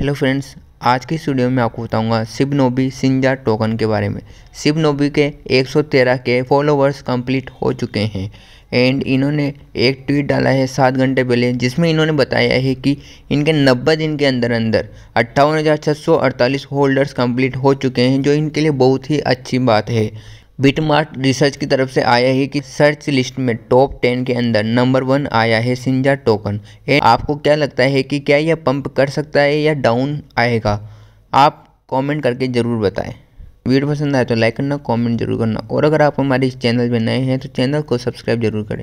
hello friends आज की studio में आपको बताऊंगा नोबी सिंजा टोकन के बारे में नोबी के 113 के फॉलोवर्स कंप्लीट हो चुके हैं एंड इन्होंने एक ट्वीट डाला है सात घंटे पहले जिसमें इन्होंने बताया है कि इनके नब्बे दिन के अंदर अंदर अट्ठावन हज़ार छः सौ अड़तालीस होल्डर्स कंप्लीट हो चुके हैं जो इनके लिए बहुत ही अच्छी बात है बिटमार्ट रिसर्च की तरफ से आया है कि सर्च लिस्ट में टॉप टेन के अंदर नंबर वन आया है सिंजा टोकन एंड आपको क्या लगता है कि क्या यह पंप कर सकता है या डाउन आएगा आप कमेंट करके ज़रूर बताएं वीडियो पसंद आए तो लाइक करना कमेंट जरूर करना और अगर आप हमारे इस चैनल में नए हैं तो चैनल को सब्सक्राइब जरूर करें